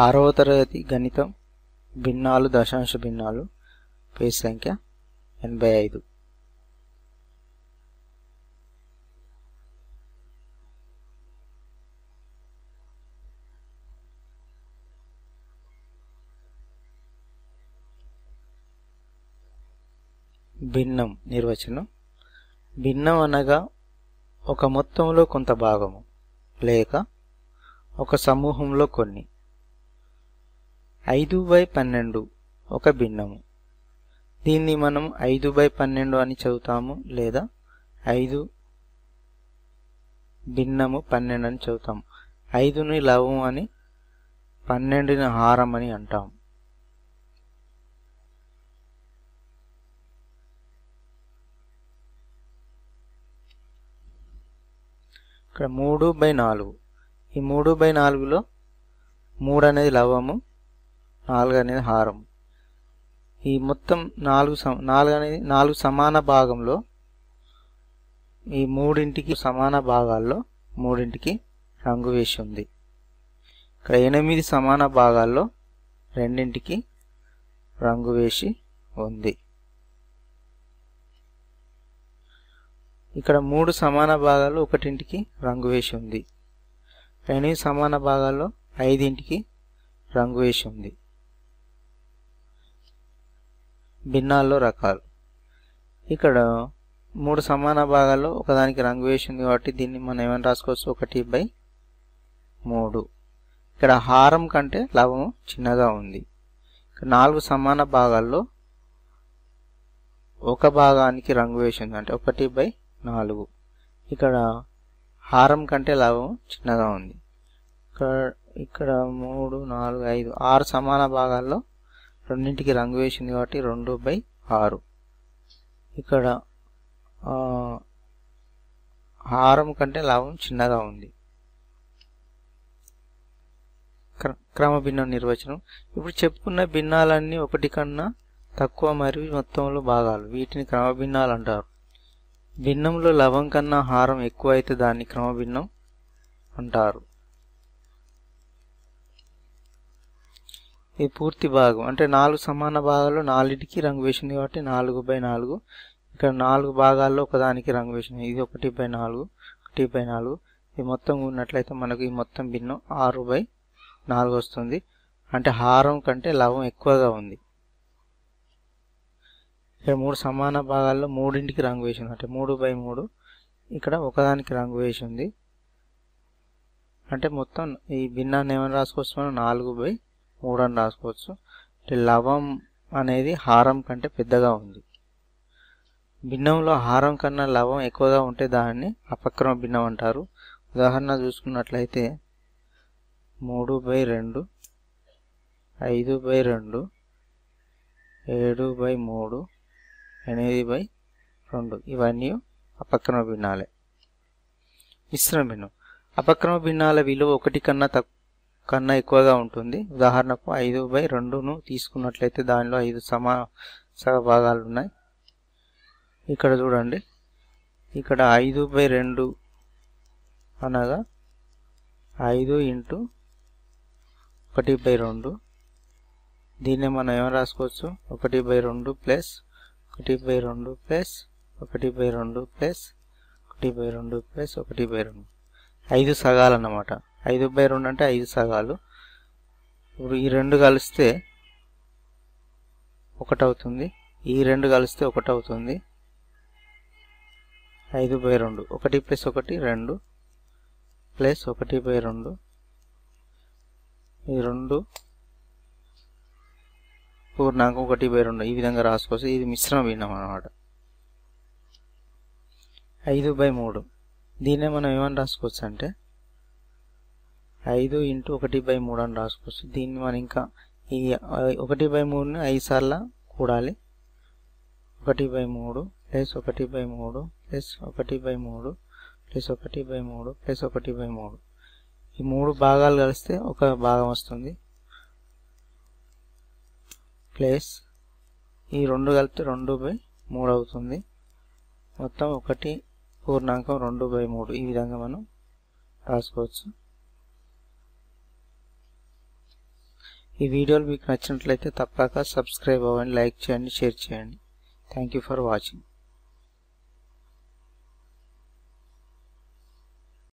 ఆరవ తరగతి గణితం భిన్నాలు దశాంశ భిన్నాలు పేజ్ సంఖ్య ఎనభై ఐదు భిన్నం నిర్వచనం భిన్నం అనగా ఒక మొత్తంలో కొంత భాగము లేక ఒక సమూహంలో కొన్ని ఐదు బై పన్నెండు ఒక భిన్నము దీన్ని మనం ఐదు బై పన్నెండు అని చదువుతాము లేదా ఐదు భిన్నము పన్నెండు అని చదువుతాము ఐదుని లవం అని పన్నెండుని హారం అని అంటాం ఇక్కడ మూడు బై నాలుగు ఈ మూడు బై నాలుగులో మూడు అనేది లవము నాలుగు అనేది హారం ఈ మొత్తం నాలుగు నాలుగు అనేది నాలుగు సమాన భాగంలో ఈ మూడింటికి సమాన భాగాల్లో మూడింటికి రంగు వేసి ఉంది ఇక్కడ ఎనిమిది సమాన భాగాల్లో రెండింటికి రంగు వేసి ఉంది ఇక్కడ మూడు సమాన భాగాలు ఒకటింటికి రంగు వేసి ఉంది ఎనిమిది సమాన భాగాల్లో ఐదింటికి రంగు వేసి ఉంది భిన్నాల్లో రకాలు ఇక్కడ మూడు సమాన భాగాల్లో ఒకదానికి రంగు వేసింది కాబట్టి దీన్ని మనం ఏమైనా రాసుకోవచ్చు ఒకటి బై మూడు ఇక్కడ హారం కంటే లాభం చిన్నగా ఉంది నాలుగు సమాన భాగాల్లో ఒక భాగానికి రంగు వేసింది అంటే ఒకటి బై నాలుగు ఇక్కడ హారం కంటే లాభం చిన్నగా ఉంది ఇక్కడ ఇక్కడ మూడు నాలుగు ఐదు ఆరు సమాన భాగాల్లో రెండింటికి రంగు వేసింది కాబట్టి రెండు బై ఆరు ఇక్కడ హారం కంటే లాభం చిన్నగా ఉంది క్ర క్రమ భిన్న నిర్వచనం ఇప్పుడు చెప్పుకున్న భిన్నాలన్నీ ఒకటి కన్నా తక్కువ మరియు మొత్తంలో భాగాలు వీటిని క్రమ భిన్నాలు అంటారు భిన్నంలో లవం కన్నా హారం ఎక్కువ అయితే దాన్ని క్రమ భిన్నం అంటారు ఈ పూర్తి భాగం అంటే నాలుగు సమాన భాగాలు నాలుగిటికి రంగు వేసింది కాబట్టి నాలుగు బై నాలుగు ఇక్కడ నాలుగు భాగాల్లో ఒకదానికి రంగు వేసింది ఇది ఒకటి బై నాలుగు ఒకటి బై నాలుగు ఇది మొత్తం ఉన్నట్లయితే మనకు ఈ మొత్తం భిన్నం ఆరు బై నాలుగు వస్తుంది అంటే హారం కంటే లవం ఎక్కువగా ఉంది ఇక్కడ మూడు సమాన భాగాల్లో మూడింటికి రంగు వేసింది అంటే మూడు బై మూడు ఇక్కడ ఒకదానికి రంగు వేసింది అంటే మొత్తం ఈ భిన్నాన్ని ఏమైనా రాసుకోవచ్చు మనం నాలుగు బై మూడు అని రాసుకోవచ్చు అంటే లవం అనేది హారం కంటే పెద్దగా ఉంది భిన్నంలో హారం కన్నా లవం ఎక్కువగా ఉంటే దాన్ని అపక్రమ భిన్నం అంటారు ఉదాహరణ చూసుకున్నట్లయితే మూడు బై రెండు ఐదు బై రెండు ఏడు బై మూడు ఎనిమిది బై రెండు ఇవన్నీ అపక్రమ భిన్నాలే మిశ్రమ భిన్నం అపక్రమ భిన్నాల విలువ ఒకటి కన్నా తక్కువ కన్నా ఎక్కువగా ఉంటుంది ఉదాహరణకు ఐదు బై రెండును తీసుకున్నట్లయితే దానిలో ఐదు సమా భాగాలు ఉన్నాయి ఇక్కడ చూడండి ఇక్కడ ఐదు బై రెండు అనగా ఐదు ఇంటూ ఒకటి బై రెండు దీన్ని మనం ఏమైనా రాసుకోవచ్చు ఒకటి బై రెండు ప్లస్ ఒకటి బై రెండు ప్లస్ ఒకటి బై రెండు ప్లస్ ఒకటి బై రెండు ప్లస్ ఒకటి బై రెండు ఐదు సగాలన్నమాట ఐదు బై రెండు అంటే ఐదు సగాలు ఇప్పుడు ఈ రెండు కలిస్తే ఒకటవుతుంది ఈ రెండు కలిస్తే ఒకటి అవుతుంది ఐదు బై రెండు ఒకటి ప్లస్ ఒకటి రెండు ప్లస్ ఒకటి బై రెండు ఈ రెండు పూర్ణాంకం ఒకటి బై రెండు ఈ విధంగా రాసుకోవచ్చు ఇది మిశ్రమ భిన్నం అనమాట ఐదు బై మూడు దీన్నే మనం ఏమని రాసుకోవచ్చు అంటే ఐదు ఇంటూ ఒకటి బై మూడు అని రాసుకోవచ్చు దీన్ని మనం ఇంకా ఈ ఒకటి బై మూడుని ఐదు సార్లు కూడాలి ఒకటి బై మూడు ప్లస్ ఒకటి బై మూడు ప్లస్ ఒకటి బై మూడు ప్లస్ ఒకటి బై మూడు ప్లస్ ఒకటి బై మూడు ఈ మూడు భాగాలు కలిస్తే ఒక భాగం వస్తుంది ప్లస్ ఈ రెండు కలిపితే రెండు బై మూడు అవుతుంది మొత్తం ఒకటి పూర్ణాంకం రెండు బై మూడు ఈ విధంగా మనం రాసుకోవచ్చు ఈ వీడియోలు మీకు నచ్చినట్లయితే తప్పక సబ్స్క్రైబ్ అవ్వండి లైక్ చేయండి షేర్ చేయండి థ్యాంక్ యూ ఫర్ వాచింగ్